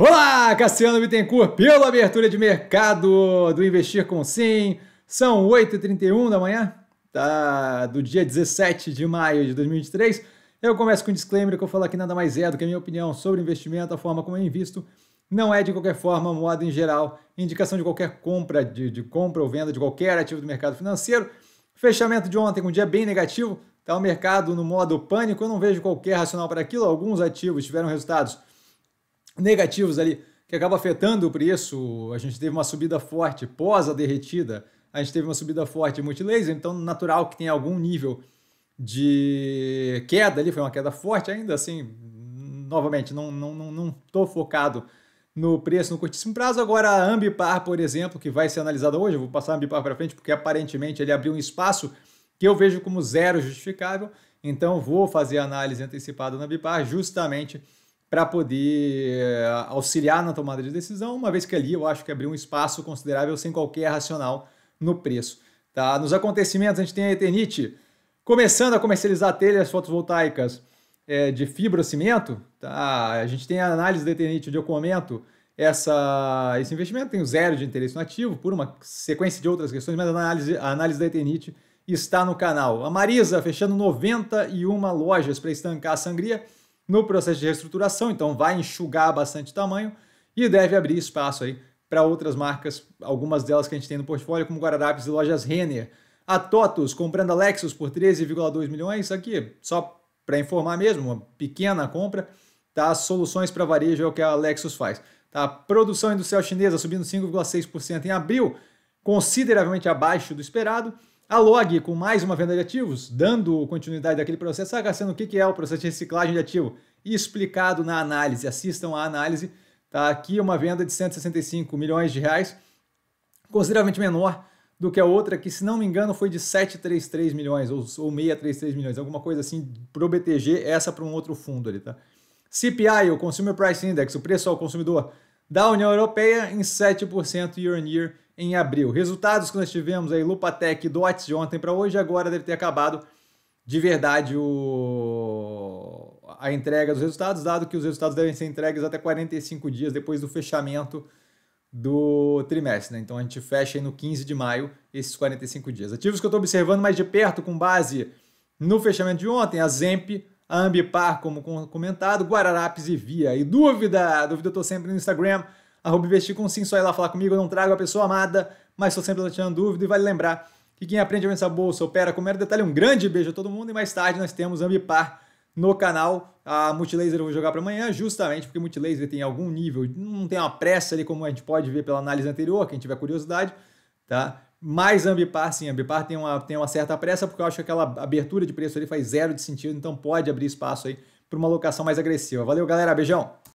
Olá, Cassiano Bittencourt, pela abertura de mercado do Investir com Sim. São 8h31 da manhã, tá, do dia 17 de maio de 2023. Eu começo com um disclaimer que eu falo aqui nada mais é do que a minha opinião sobre investimento, a forma como eu é invisto. Não é de qualquer forma, modo em geral, indicação de qualquer compra, de, de compra ou venda de qualquer ativo do mercado financeiro. Fechamento de ontem com um dia bem negativo, tá o mercado no modo pânico, eu não vejo qualquer racional para aquilo. Alguns ativos tiveram resultados negativos ali que acaba afetando o preço. A gente teve uma subida forte pós a derretida, a gente teve uma subida forte multilaser, então natural que tenha algum nível de queda ali, foi uma queda forte ainda, assim, novamente, não estou não, não, não focado no preço no curtíssimo prazo. Agora, a Ambipar, por exemplo, que vai ser analisada hoje, eu vou passar a Ambipar para frente, porque aparentemente ele abriu um espaço que eu vejo como zero justificável, então vou fazer análise antecipada na Ambipar justamente para poder eh, auxiliar na tomada de decisão, uma vez que ali eu acho que abriu um espaço considerável sem qualquer racional no preço. Tá? Nos acontecimentos, a gente tem a Eternite começando a comercializar telhas fotovoltaicas é, de cimento Tá? A gente tem a análise da Eternite, onde eu comento essa, esse investimento, tem zero de interesse no ativo, por uma sequência de outras questões, mas a análise, a análise da Eternite está no canal. A Marisa fechando 91 lojas para estancar a sangria no processo de reestruturação, então vai enxugar bastante tamanho e deve abrir espaço aí para outras marcas, algumas delas que a gente tem no portfólio, como Guararapes e Lojas Renner. A Totus comprando a Lexus por 13,2 milhões, aqui só para informar mesmo, uma pequena compra, tá? Soluções para varejo é o que a Lexus faz. Tá? produção industrial chinesa subindo 5,6% em abril, consideravelmente abaixo do esperado. A Log, com mais uma venda de ativos, dando continuidade daquele processo, agacendo o que é o processo de reciclagem de ativo, explicado na análise. Assistam à análise. Tá aqui uma venda de 165 milhões de reais, consideravelmente menor do que a outra, que, se não me engano, foi de 733 milhões ou, ou 633 milhões, alguma coisa assim, para o BTG, essa para um outro fundo ali, tá? CPI, o Consumer Price Index, o preço ao consumidor da União Europeia, em 7% year on year em abril. Resultados que nós tivemos aí, Lupatec do de ontem para hoje, agora deve ter acabado de verdade o... a entrega dos resultados, dado que os resultados devem ser entregues até 45 dias depois do fechamento do trimestre. Né? Então a gente fecha no 15 de maio esses 45 dias. Ativos que eu estou observando mais de perto com base no fechamento de ontem, a Zemp, a Ambipar, como comentado, Guararapes e Via. E dúvida, dúvida eu estou sempre no Instagram, arroba investir com sim, só ir lá falar comigo, eu não trago a pessoa amada, mas estou sempre tirando dúvida e vale lembrar que quem aprende a pensar bolsa opera com mero detalhe. Um grande beijo a todo mundo e mais tarde nós temos Ambipar no canal. A Multilaser eu vou jogar para amanhã, justamente porque Multilaser tem algum nível, não tem uma pressa ali como a gente pode ver pela análise anterior, quem tiver curiosidade, tá? Mas Ambipar, sim, Ambipar tem uma, tem uma certa pressa, porque eu acho que aquela abertura de preço ali faz zero de sentido, então pode abrir espaço aí para uma locação mais agressiva. Valeu, galera, beijão!